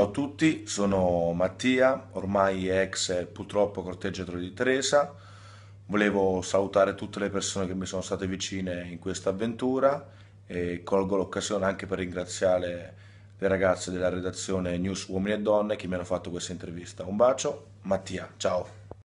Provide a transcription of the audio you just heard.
Ciao a tutti, sono Mattia, ormai ex purtroppo corteggiatore di Teresa. Volevo salutare tutte le persone che mi sono state vicine in questa avventura e colgo l'occasione anche per ringraziare le ragazze della redazione News Uomini e Donne che mi hanno fatto questa intervista. Un bacio, Mattia, ciao!